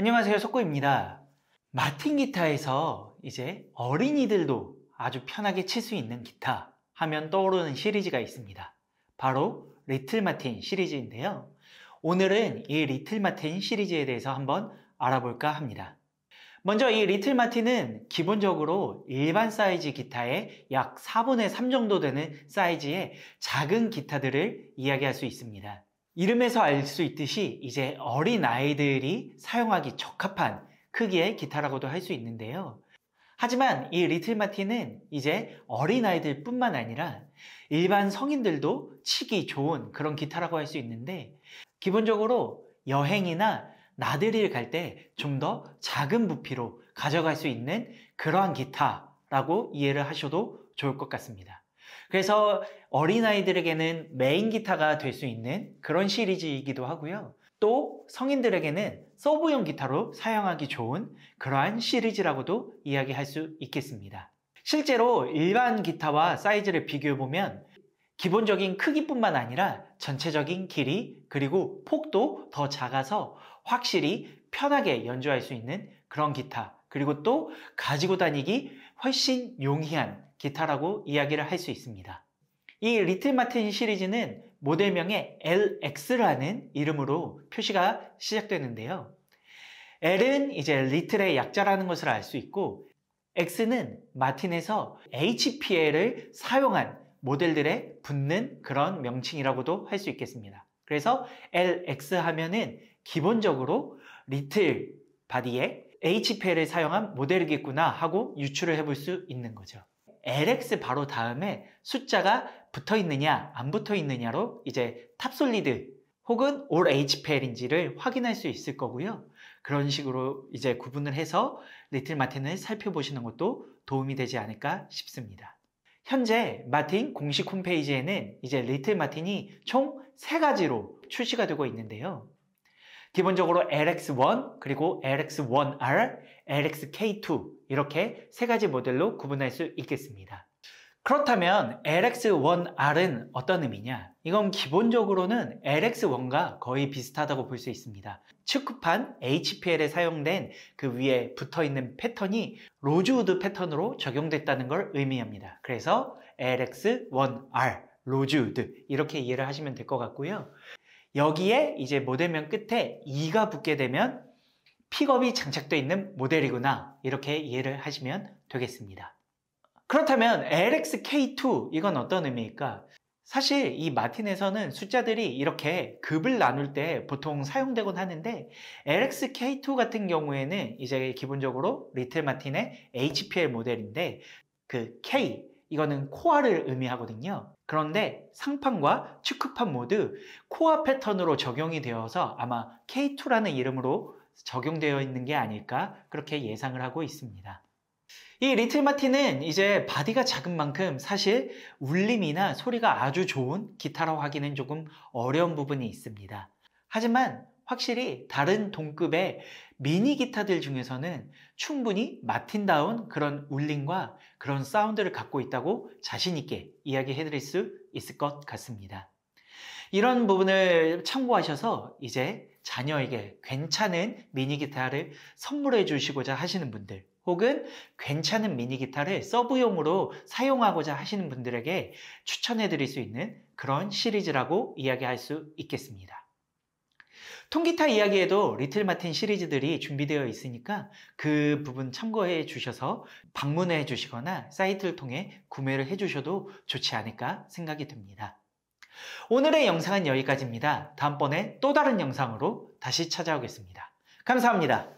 안녕하세요 속고입니다 마틴 기타에서 이제 어린이들도 아주 편하게 칠 수 있는 기타 하면 떠오르는 시리즈가 있습니다 바로 리틀 마틴 시리즈인데요 오늘은 이 리틀 마틴 시리즈에 대해서 한번 알아볼까 합니다 먼저 이 리틀 마틴은 기본적으로 일반 사이즈 기타의 약 4분의 3 정도 되는 사이즈의 작은 기타들을 이야기할 수 있습니다 이름에서 알 수 있듯이 이제 어린 아이들이 사용하기 적합한 크기의 기타라고도 할 수 있는데요. 하지만 이 리틀 마틴은 이제 어린 아이들 뿐만 아니라 일반 성인들도 치기 좋은 그런 기타라고 할 수 있는데 기본적으로 여행이나 나들이를 갈 때 좀 더 작은 부피로 가져갈 수 있는 그러한 기타라고 이해를 하셔도 좋을 것 같습니다. 그래서 어린아이들에게는 메인 기타가 될 수 있는 그런 시리즈이기도 하고요. 또 성인들에게는 서브용 기타로 사용하기 좋은 그러한 시리즈라고도 이야기할 수 있겠습니다. 실제로 일반 기타와 사이즈를 비교해보면 기본적인 크기뿐만 아니라 전체적인 길이 그리고 폭도 더 작아서 확실히 편하게 연주할 수 있는 그런 기타 그리고 또 가지고 다니기 훨씬 용이한 기타라고 이야기를 할 수 있습니다. 이 리틀 마틴 시리즈는 모델명의 LX라는 이름으로 표시가 시작되는데요. L은 이제 리틀의 약자라는 것을 알 수 있고 X는 마틴에서 HPL을 사용한 모델들의 붙는 그런 명칭이라고도 할 수 있겠습니다. 그래서 LX 하면은 기본적으로 리틀 바디에 HPL을 사용한 모델이겠구나 하고 유추를 해볼 수 있는 거죠. LX 바로 다음에 숫자가 붙어 있느냐 안 붙어 있느냐로 이제 탑솔리드 혹은 올 HPL인지를 확인할 수 있을 거고요. 그런 식으로 이제 구분을 해서 리틀 마틴을 살펴보시는 것도 도움이 되지 않을까 싶습니다. 현재 마틴 공식 홈페이지에는 이제 리틀 마틴이 총 3가지로 출시가 되고 있는데요. 기본적으로 LX1 그리고 LX1R, LXK2 이렇게 세 가지 모델로 구분할 수 있겠습니다. 그렇다면 LX1R은 어떤 의미냐? 이건 기본적으로는 LX1과 거의 비슷하다고 볼 수 있습니다. 축구판 HPL에 사용된 그 위에 붙어있는 패턴이 로즈우드 패턴으로 적용됐다는 걸 의미합니다. 그래서 LX1R, 로즈우드 이렇게 이해를 하시면 될 것 같고요. 여기에 이제 모델명 끝에 2가 붙게 되면 픽업이 장착되어 있는 모델이구나 이렇게 이해를 하시면 되겠습니다. 그렇다면 LXK2 이건 어떤 의미일까? 사실 이 마틴에서는 숫자들이 이렇게 급을 나눌 때 보통 사용되곤 하는데 LXK2 같은 경우에는 이제 기본적으로 리틀 마틴의 HPL 모델인데 그 K 이거는 코어를 의미하거든요. 그런데 상판과 축후판 모두 코어 패턴으로 적용이 되어서 아마 K2라는 이름으로 적용되어 있는 게 아닐까 그렇게 예상을 하고 있습니다. 이 리틀 마틴은 이제 바디가 작은 만큼 사실 울림이나 소리가 아주 좋은 기타라고 하기는 조금 어려운 부분이 있습니다. 하지만 확실히 다른 동급의 미니 기타들 중에서는 충분히 마틴다운 그런 울림과 그런 사운드를 갖고 있다고 자신있게 이야기해 드릴 수 있을 것 같습니다. 이런 부분을 참고하셔서 이제 자녀에게 괜찮은 미니 기타를 선물해 주시고자 하시는 분들 혹은 괜찮은 미니 기타를 서브용으로 사용하고자 하시는 분들에게 추천해 드릴 수 있는 그런 시리즈라고 이야기할 수 있겠습니다. 통기타 이야기에도 리틀 마틴 시리즈들이 준비되어 있으니까 그 부분 참고해 주셔서 방문해 주시거나 사이트를 통해 구매를 해 주셔도 좋지 않을까 생각이 듭니다. 오늘의 영상은 여기까지입니다. 다음번에 또 다른 영상으로 다시 찾아오겠습니다. 감사합니다.